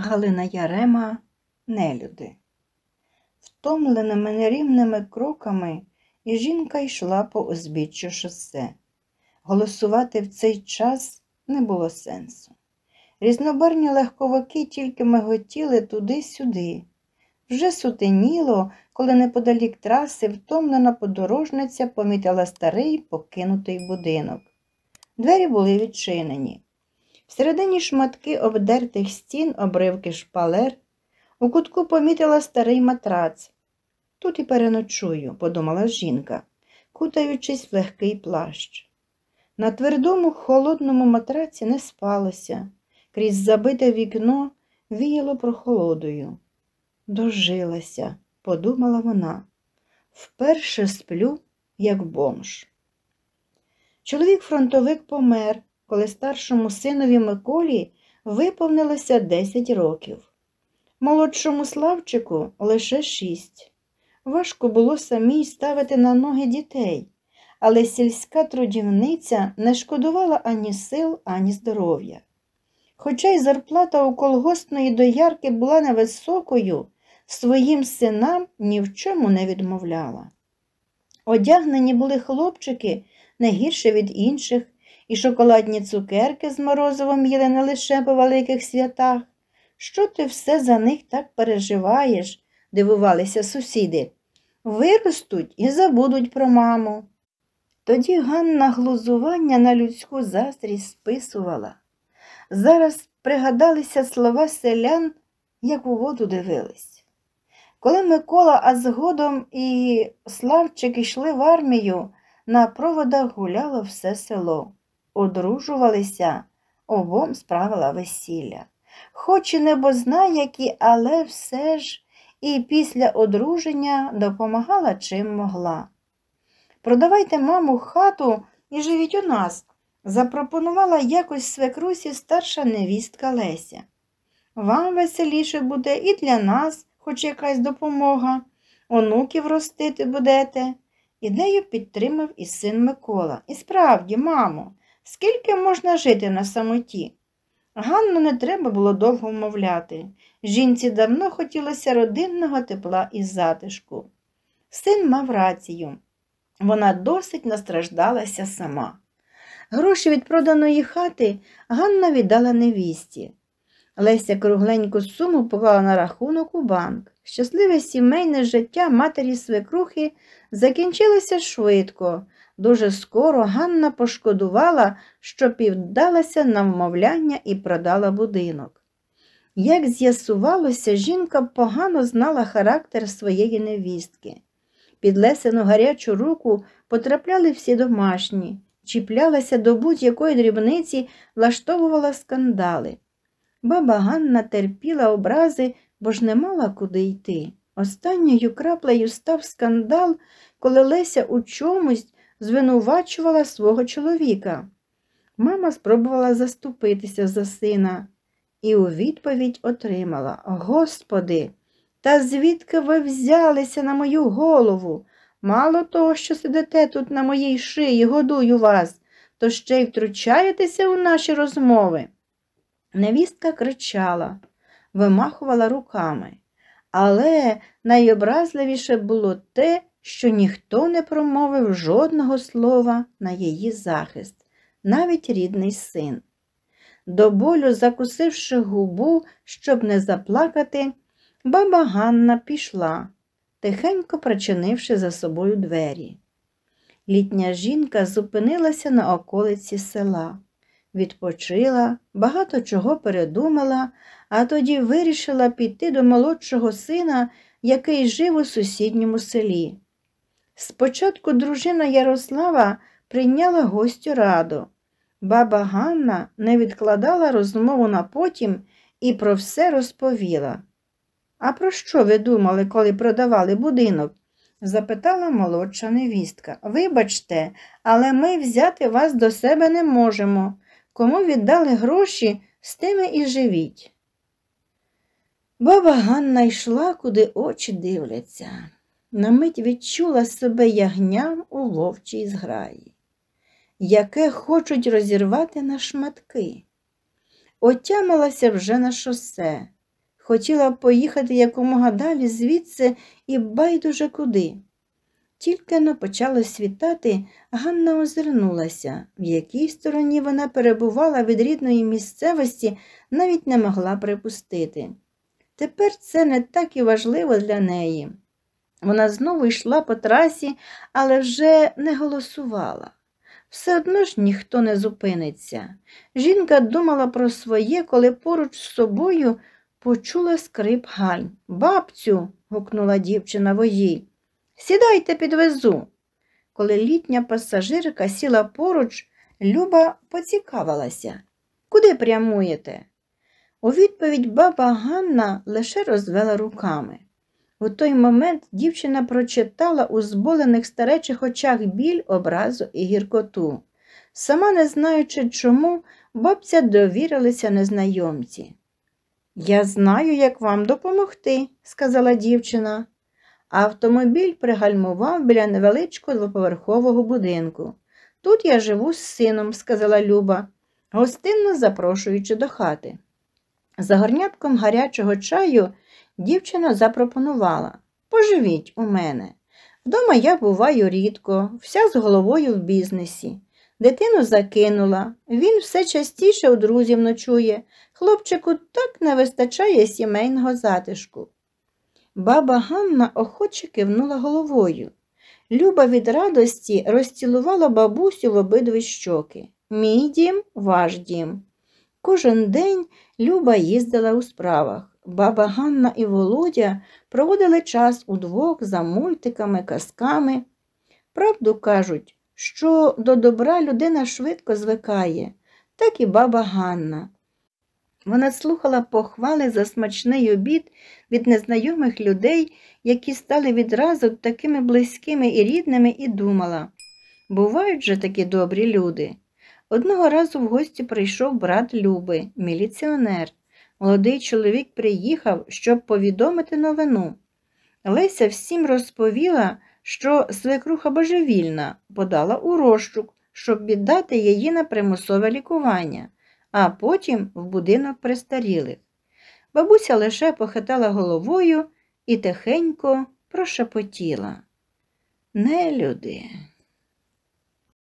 Галина Ярема нелюди. Втомленими нерівними кроками і жінка йшла по узбіччю шосе. Голосувати в цей час не було сенсу. Різнобарні легковики тільки миготіли туди-сюди. Вже сутеніло, коли неподалік траси втомлена подорожниця помітила старий покинутий будинок. Двері були відчинені. Всередині шматки обдертих стін, обривки шпалер. У кутку помітила старий матрац. Тут і переночую, подумала жінка, кутаючись в легкий плащ. На твердому холодному матраці не спалося, крізь забите вікно віяло прохолодою. Дожилася, подумала вона, вперше сплю, як бомж. Чоловік фронтовик помер, коли старшому синові Миколі виповнилося 10 років. Молодшому Славчику лише 6. Важко було самій ставити на ноги дітей, але сільська трудівниця не шкодувала ані сил, ані здоров'я. Хоча й зарплата у колгоспної доярки була невисокою, своїм синам ні в чому не відмовляла. Одягнені були хлопчики не гірше від інших, і шоколадні цукерки з морозовим їли не лише по великих святах. Що ти все за них так переживаєш? дивувалися сусіди. Виростуть і забудуть про маму. Тоді Ганна глузування на людську заздрість списувала. Зараз пригадалися слова селян, як у воду дивились. Коли Микола, а згодом і Славчик йшли в армію, на проводах гуляло все село одружувалися, обом справила весілля. Хоч і небозна які, але все ж і після одруження допомагала чим могла. Продавайте маму хату і живіть у нас, запропонувала якось свекрусі старша невістка Леся. Вам веселіше буде і для нас хоч якась допомога, онуків ростити будете. Ідею підтримав і син Микола. І справді, мамо, Скільки можна жити на самоті? Ганну не треба було довго вмовляти. Жінці давно хотілося родинного тепла і затишку. Син мав рацію. Вона досить настраждалася сама. Гроші від проданої хати Ганна віддала невісті. Леся кругленьку суму поклала на рахунок у банк. Щасливе сімейне життя матері свекрухи закінчилося швидко. Дуже скоро Ганна пошкодувала, що півдалася на вмовляння і продала будинок. Як з'ясувалося, жінка погано знала характер своєї невістки. Під лесену гарячу руку потрапляли всі домашні, чіплялася до будь-якої дрібниці, влаштовувала скандали. Баба Ганна терпіла образи, бо ж не мала куди йти. Останньою краплею став скандал, коли Леся у чомусь звинувачувала свого чоловіка. Мама спробувала заступитися за сина і у відповідь отримала Господи, та звідки ви взялися на мою голову? Мало того, що сидите тут на моїй шиї, годую вас, то ще й втручаєтеся у наші розмови. Невістка кричала, вимахувала руками. Але найобразливіше було те, що ніхто не промовив жодного слова на її захист, навіть рідний син. До болю, закусивши губу, щоб не заплакати, баба Ганна пішла, тихенько причинивши за собою двері. Літня жінка зупинилася на околиці села відпочила, багато чого передумала, а тоді вирішила піти до молодшого сина, який жив у сусідньому селі. Спочатку дружина Ярослава прийняла гостю раду. Баба Ганна не відкладала розмову на потім і про все розповіла. А про що ви думали, коли продавали будинок? запитала молодша невістка. Вибачте, але ми взяти вас до себе не можемо. Кому віддали гроші, з тими і живіть. Баба Ганна йшла, куди очі дивляться. На мить відчула себе ягням у ловчій зграї, яке хочуть розірвати на шматки. Отямилася вже на шосе, хотіла поїхати якомога далі звідси і байдуже куди. Тільки но почало світати, Ганна озирнулася, в якій стороні вона перебувала від рідної місцевості, навіть не могла припустити. Тепер це не так і важливо для неї. Вона знову йшла по трасі, але вже не голосувала. Все одно ж ніхто не зупиниться. Жінка думала про своє, коли поруч з собою почула скрип гальм. Бабцю. гукнула дівчина водій. Сідайте підвезу. Коли літня пасажирка сіла поруч, Люба поцікавилася. Куди прямуєте? У відповідь баба Ганна лише розвела руками. У той момент дівчина прочитала у зболених старечих очах біль, образу і гіркоту. Сама не знаючи чому, бабця довірилася незнайомці. Я знаю, як вам допомогти, сказала дівчина. Автомобіль пригальмував біля невеличкого двоповерхового будинку. Тут я живу з сином, сказала Люба, гостинно запрошуючи до хати. За горнятком гарячого чаю дівчина запропонувала Поживіть у мене. Вдома я буваю рідко, вся з головою в бізнесі. Дитину закинула, він все частіше у друзів ночує. Хлопчику так не вистачає сімейного затишку. Баба Ганна охоче кивнула головою. Люба від радості розцілувала бабусю в обидві щоки. Мій дім, ваш дім. Кожен день Люба їздила у справах. Баба Ганна і Володя проводили час удвох за мультиками, казками. Правду кажуть, що до добра людина швидко звикає, так і баба Ганна. Вона слухала похвали за смачний обід від незнайомих людей, які стали відразу такими близькими і рідними, і думала бувають же такі добрі люди. Одного разу в гості прийшов брат Люби, міліціонер. Молодий чоловік приїхав, щоб повідомити новину. Леся всім розповіла, що свекруха божевільна подала у розшук, щоб віддати її на примусове лікування а потім в будинок престарілих. Бабуся лише похитала головою і тихенько прошепотіла. Не люди.